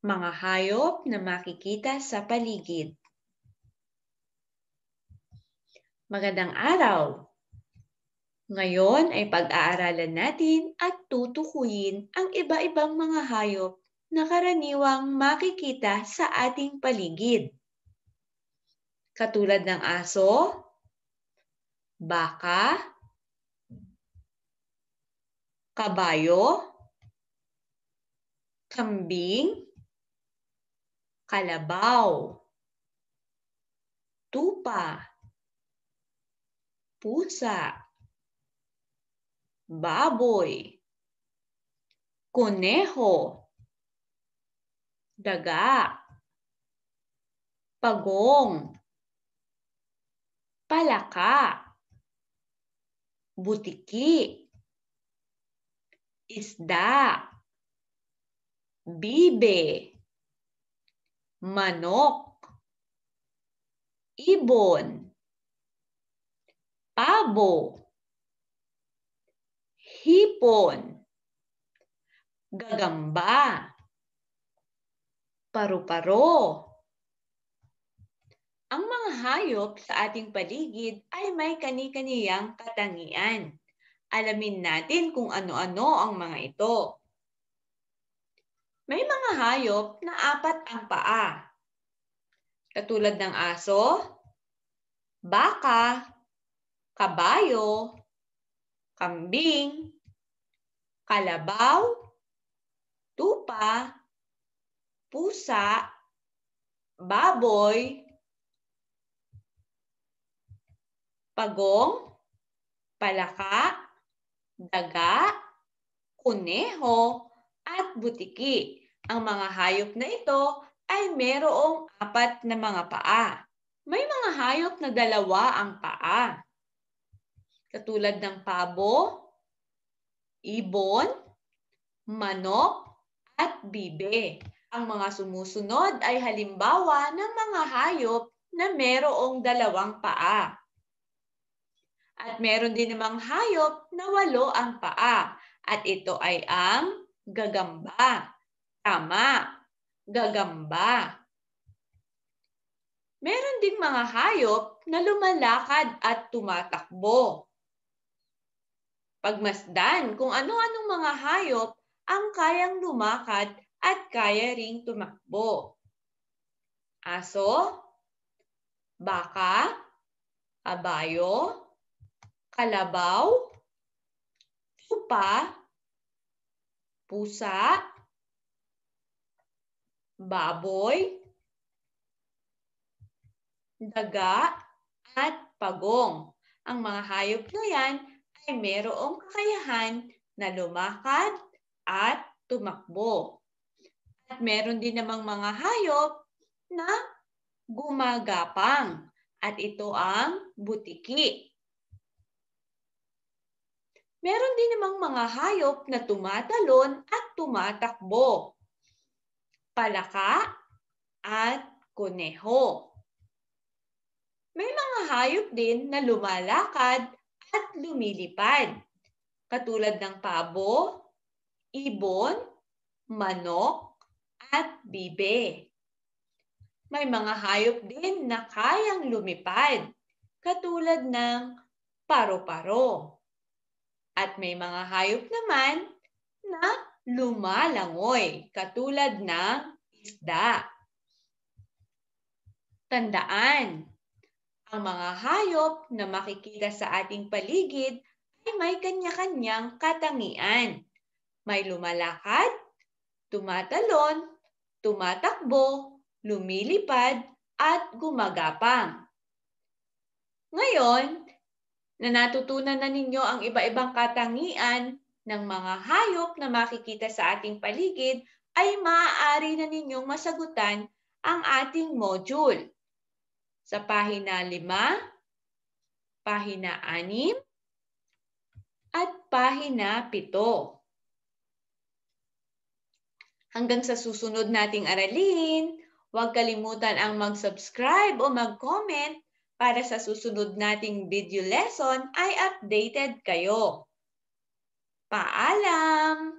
mga hayop na makikita sa paligid. Magandang araw! Ngayon ay pag-aaralan natin at tutukuyin ang iba-ibang mga hayop na karaniwang makikita sa ating paligid. Katulad ng aso, baka, kabayo, kambing, kalabaw, tupa, pusa, baboy, koneho, daga, pagong, palaka, butiki, isda, bibe, manok, ibon, pabo, hipon, gagamba, paru-paro. Ang mga hayop sa ating paligid ay may kani-kaniyang katangian. Alamin natin kung ano-ano ang mga ito. May mga hayop na apat ang paa. Katulad ng aso, baka, kabayo, kambing, kalabaw, tupa, pusa, baboy, pagong, palaka, daga, kuneho, at butiki. Ang mga hayop na ito ay merong apat na mga paa. May mga hayop na dalawa ang paa. Katulad ng pabo, ibon, manok, at bibe. Ang mga sumusunod ay halimbawa ng mga hayop na merong dalawang paa. At meron din namang hayop na walo ang paa. At ito ay ang gagamba tama, gagamba. Meron ding mga hayop na lumalakad at tumatakbo. Pagmasdan kung ano-anong mga hayop ang kayang lumakad at kaya ring tumakbo. Aso, baka, abayo, kalabaw, tupa, pusa, baboy, daga, at pagong. Ang mga hayop na yan ay mayroong kakayahan na lumakad at tumakbo. At meron din namang mga hayop na gumagapang at ito ang butiki. Meron din namang mga hayop na tumatalon at tumatakbo palaka, at kuneho. May mga hayop din na lumalakad at lumilipad, katulad ng pabo, ibon, manok, at bibe. May mga hayop din na kayang lumipad, katulad ng paro-paro. At may mga hayop naman na lumalangoy katulad ng isda. Tandaan, ang mga hayop na makikita sa ating paligid ay may kanya-kanyang katangian. May lumalakad, tumatalon, tumatakbo, lumilipad, at gumagapang. Ngayon, na natutunan na ninyo ang iba-ibang katangian ng mga hayop na makikita sa ating paligid ay maaari na ninyong masagutan ang ating module. Sa pahina 5, pahina 6, at pahina 7. Hanggang sa susunod nating aralin, huwag kalimutan ang mag-subscribe o mag-comment para sa susunod nating video lesson ay updated kayo. Paalam!